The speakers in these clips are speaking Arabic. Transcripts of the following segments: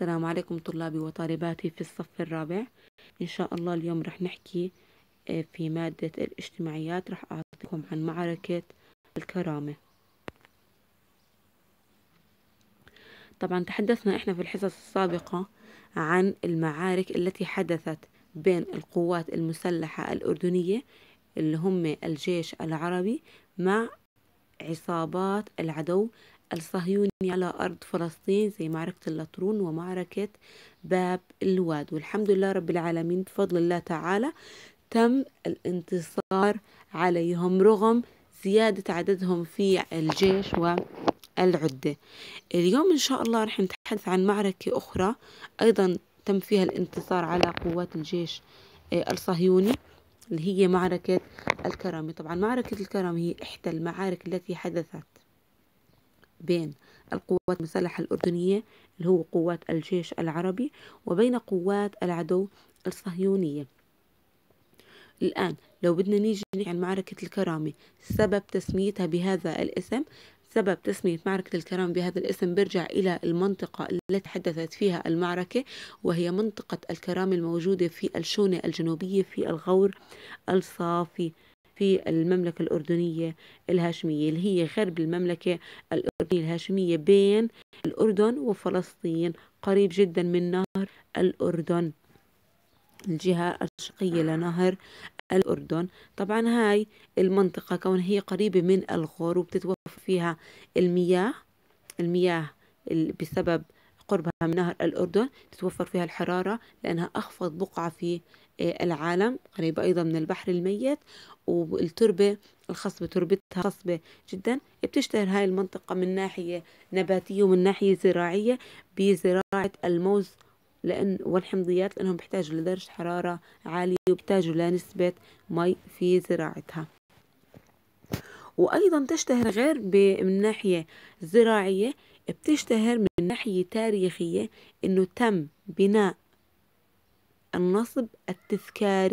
السلام عليكم طلابي وطالباتي في الصف الرابع إن شاء الله اليوم رح نحكي آه، في مادة الاجتماعيات رح أعطيكم عن معركة الكرامة طبعا تحدثنا إحنا في الحصص السابقة عن المعارك التي حدثت بين القوات المسلحة الأردنية اللي هم الجيش العربي مع عصابات العدو الصهيوني يعني على أرض فلسطين زي معركة اللطرون ومعركة باب الواد والحمد لله رب العالمين بفضل الله تعالى تم الانتصار عليهم رغم زيادة عددهم في الجيش والعدة اليوم إن شاء الله رح نتحدث عن معركة أخرى أيضا تم فيها الانتصار على قوات الجيش آه، الصهيوني اللي هي معركة الكرامة طبعا معركة الكرامة هي إحدى المعارك التي حدثت بين القوات المسلحة الأردنية اللي هو قوات الجيش العربي وبين قوات العدو الصهيونية الآن لو بدنا نيجي عن معركة الكرامة سبب تسميتها بهذا الاسم سبب تسمية معركة الكرامة بهذا الاسم برجع إلى المنطقة التي تحدثت فيها المعركة وهي منطقة الكرامة الموجودة في الشونة الجنوبية في الغور الصافي في المملكة الأردنية الهاشمية اللي هي غرب المملكة الأردنية الهاشمية بين الأردن وفلسطين قريب جدا من نهر الأردن الجهة الشقية لنهر الأردن طبعا هاي المنطقة كون هي قريبة من الغور وبتتوفر فيها المياه المياه بسبب قربها من نهر الأردن تتوفر فيها الحرارة لأنها أخفض بقعة في العالم قريبة أيضا من البحر الميت والتربة الخصبة تربتها خصبة جدا بتشتهر هاي المنطقة من ناحية نباتية ومن ناحية زراعية بزراعة الموز لأن والحمضيات لأنهم بيحتاجوا لدرجة حرارة عالية وبيحتاجوا لنسبة مي في زراعتها وأيضا تشتهر غير من ناحية زراعية بتشتهر من ناحية تاريخية إنه تم بناء النصب التذكاري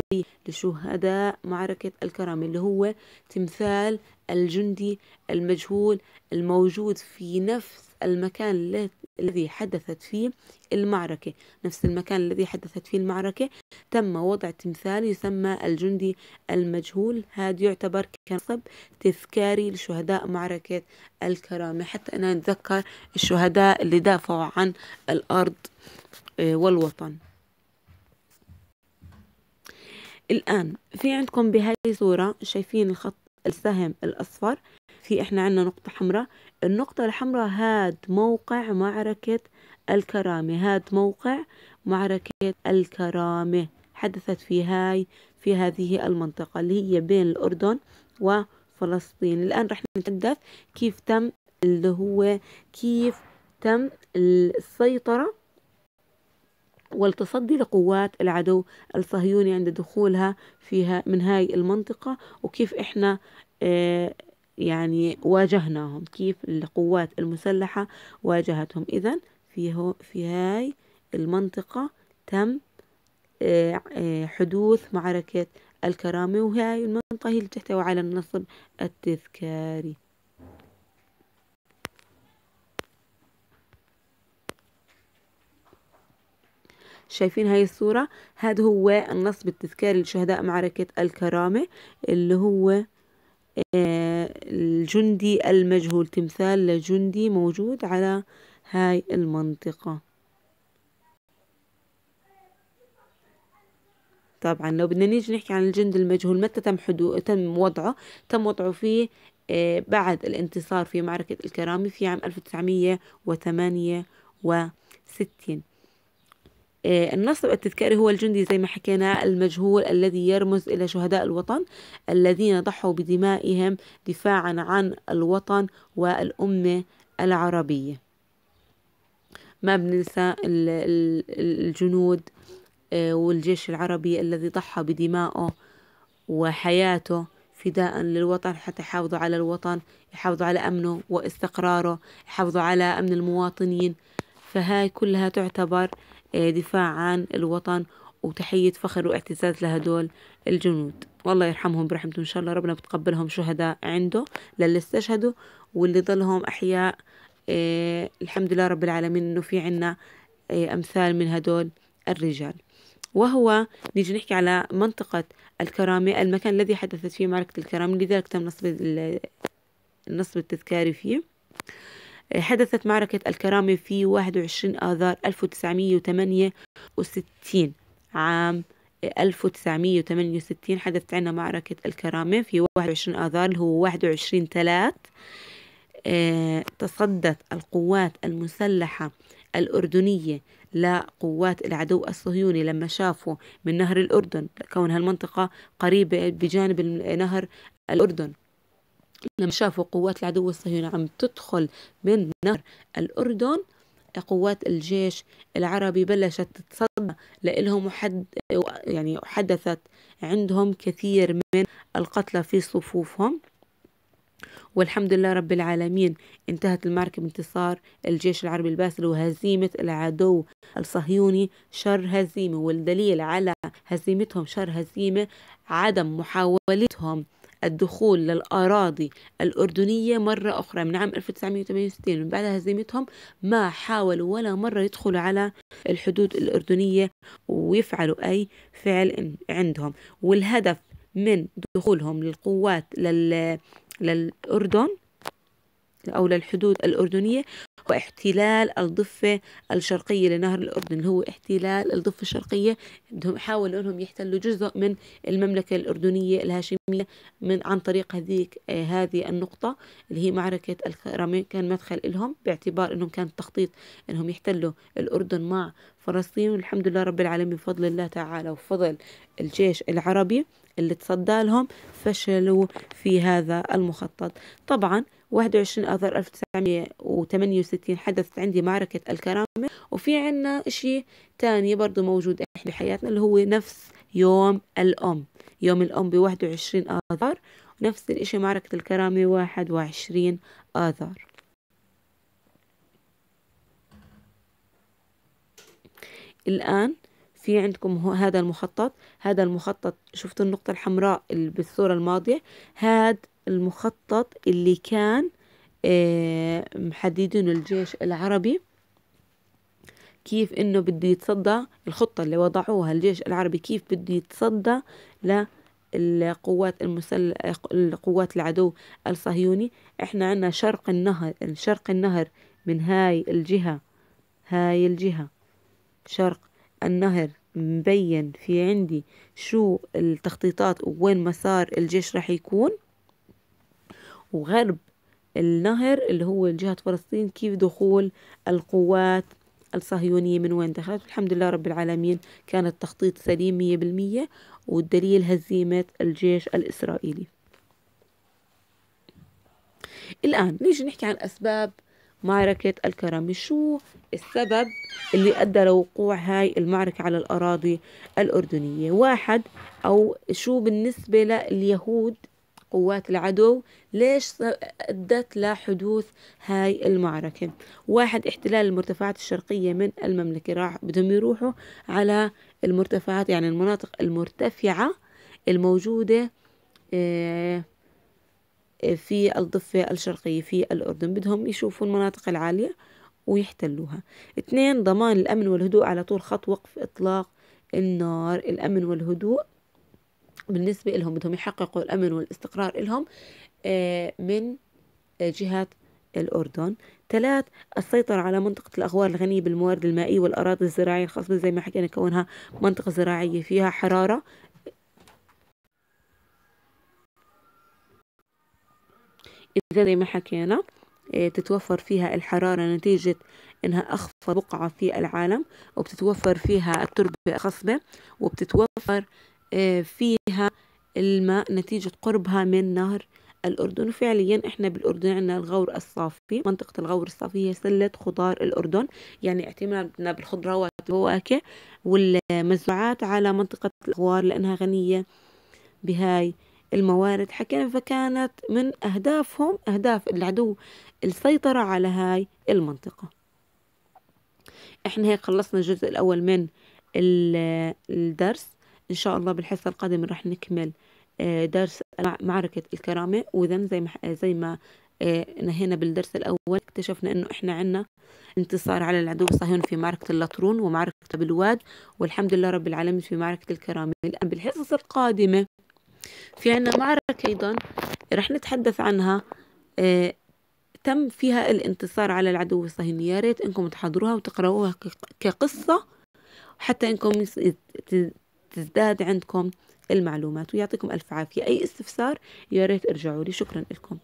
لشهداء معركة الكرامة اللي هو تمثال الجندي المجهول الموجود في نفس المكان الذي حدثت فيه المعركة نفس المكان الذي حدثت فيه المعركة تم وضع تمثال يسمى الجندي المجهول هذا يعتبر كنصب تذكاري لشهداء معركة الكرامة حتى أنا نتذكر الشهداء اللي دافعوا عن الأرض آه، والوطن الآن في عندكم بهذه الصورة شايفين الخط السهم الأصفر في إحنا عندنا نقطة حمراء النقطة الحمراء هاد موقع معركة الكرامة هاد موقع معركة الكرامة حدثت في هاي في هذه المنطقة اللي هي بين الأردن وفلسطين الآن رح نتحدث كيف تم اللي هو كيف تم السيطرة والتصدي لقوات العدو الصهيوني عند دخولها فيها من هاي المنطقة وكيف إحنا آه، يعني واجهناهم كيف القوات المسلحة واجهتهم إذا في, في هاي المنطقة تم آه، آه، حدوث معركة الكرامة وهاي المنطقة هي اللي تحتوي على النصب التذكاري شايفين هاي الصورة هذا هو النصب التذكاري لشهداء معركة الكرامة اللي هو آه، الجندي المجهول تمثال لجندي موجود على هاي المنطقة طبعا لو بدنا نيجي نحكي عن الجند المجهول متى تم حدو... تم وضعه تم وضعه في آه، بعد الانتصار في معركة الكرامة في عام 1968 إيه، النصب التذكاري هو الجندي زي ما حكينا المجهول الذي يرمز إلى شهداء الوطن الذين ضحوا بدمائهم دفاعا عن الوطن والأمة العربية ما بننسى الجنود إيه، والجيش العربي الذي ضحى بدمائه وحياته فداء للوطن حتى يحافظوا على الوطن يحافظوا على أمنه واستقراره يحافظوا على أمن المواطنين فهاي كلها تعتبر آه، دفاع عن الوطن وتحية فخر واعتزاز لهدول الجنود والله يرحمهم برحمته إن شاء الله ربنا بتقبلهم شهداء عنده للي استشهدوا واللي ظلهم أحياء آه، الحمد لله رب العالمين إنه في عنا آه، أمثال من هدول الرجال وهو نيجي نحكي على منطقة الكرامة المكان الذي حدثت فيه معركة الكرامة لذلك تم نصب النصب التذكاري فيه حدثت معركة الكرامة في 21 آذار 1968 عام 1968 حدثت عنا معركة الكرامة في 21 آذار اللي هو 21 3 آه، تصدت القوات المسلحة الأردنية لقوات العدو الصهيوني لما شافوا من نهر الأردن كون هالمنطقة قريبة بجانب نهر الأردن لما شافوا قوات العدو الصهيوني عم تدخل من نهر الأردن قوات الجيش العربي بلشت تتصدى لإلهم وحد يعني حدثت عندهم كثير من القتلى في صفوفهم والحمد لله رب العالمين انتهت المعركة بانتصار الجيش العربي الباسل وهزيمة العدو الصهيوني شر هزيمة والدليل على هزيمتهم شر هزيمة عدم محاولتهم الدخول للأراضي الأردنية مرة أخرى من عام 1968 من بعد هزيمتهم ما حاولوا ولا مرة يدخلوا على الحدود الأردنية ويفعلوا أي فعل عندهم والهدف من دخولهم للقوات لل... للأردن أو للحدود الأردنية واحتلال الضفة الشرقية لنهر الأردن اللي هو احتلال الضفة الشرقية بدهم حاولوا أنهم يحتلوا جزء من المملكة الأردنية الهاشمية من عن طريق هذيك آه، هذه النقطة اللي هي معركة الكرمين كان مدخل لهم باعتبار أنهم كان تخطيط أنهم يحتلوا الأردن مع فلسطين والحمد لله رب العالمين بفضل الله تعالى وفضل الجيش العربي اللي تصدى لهم فشلوا في هذا المخطط طبعا 21 آذار 1968 حدثت عندي معركة الكرامة وفي عنا شيء تاني برضو موجود إحنا بحياتنا اللي هو نفس يوم الأم يوم الأم ب 21 آذار نفس الإشي معركة الكرامة 21 آذار الآن في عندكم هذا المخطط هذا المخطط شفتوا النقطة الحمراء اللي بالصورة الماضية هاد المخطط اللي كان آه، محددينه الجيش العربي كيف انه بده يتصدى الخطة اللي وضعوها الجيش العربي كيف بده يتصدى للقوات المسل... القوات العدو الصهيوني احنا عنا شرق النهر شرق النهر من هاي الجهة هاي الجهة شرق النهر مبين في عندي شو التخطيطات وين مسار الجيش راح يكون وغرب النهر اللي هو جهة فلسطين كيف دخول القوات الصهيونية من وين دخلت والحمد لله رب العالمين كان التخطيط سليم مية بالمية والدليل هزيمة الجيش الإسرائيلي الآن نيجي نحكي عن أسباب معركة الكرم شو السبب اللي أدى لوقوع هاي المعركة على الأراضي الأردنية واحد أو شو بالنسبة لليهود قوات العدو ليش أدت لحدوث هاي المعركة واحد احتلال المرتفعات الشرقية من المملكة راح بدهم يروحوا على المرتفعات يعني المناطق المرتفعة الموجودة آه، في الضفة الشرقية في الأردن بدهم يشوفوا المناطق العالية ويحتلوها اثنين ضمان الأمن والهدوء على طول خط وقف إطلاق النار الأمن والهدوء بالنسبة لهم بدهم يحققوا الأمن والاستقرار لهم آه، من آه، جهة الأردن ثلاث السيطرة على منطقة الأغوار الغنية بالموارد المائية والأراضي الزراعية الخاصة زي ما حكينا كونها منطقة زراعية فيها حرارة إذا زي ما حكينا آه، تتوفر فيها الحرارة نتيجة إنها أخفض بقعة في العالم وبتتوفر فيها التربة الخصبة وبتتوفر آه، فيها الماء نتيجة قربها من نهر الأردن وفعليا إحنا بالأردن عندنا الغور الصافي منطقة الغور الصافي هي سلة خضار الأردن يعني اعتمادنا بالخضروات والفواكه والمزروعات على منطقة الغوار لأنها غنية بهاي الموارد حكينا فكانت من أهدافهم أهداف العدو السيطرة على هاي المنطقة إحنا هيك خلصنا الجزء الأول من الدرس إن شاء الله بالحصة القادمة راح نكمل آه، درس معركة الكرامة وإذا زي ما آه، زي ما آه، نهينا بالدرس الأول اكتشفنا إنه إحنا عنا انتصار على العدو الصهيوني في معركة اللطرون ومعركة بالواد والحمد لله رب العالمين في معركة الكرامة الآن بالحصص القادمة في عنا معركة أيضا رح نتحدث عنها تم فيها الانتصار على العدو الصهيوني يا ريت انكم تحضروها وتقرأوها كقصة حتى انكم تزداد عندكم المعلومات ويعطيكم ألف عافية أي استفسار يا ريت ارجعوا لي شكرا لكم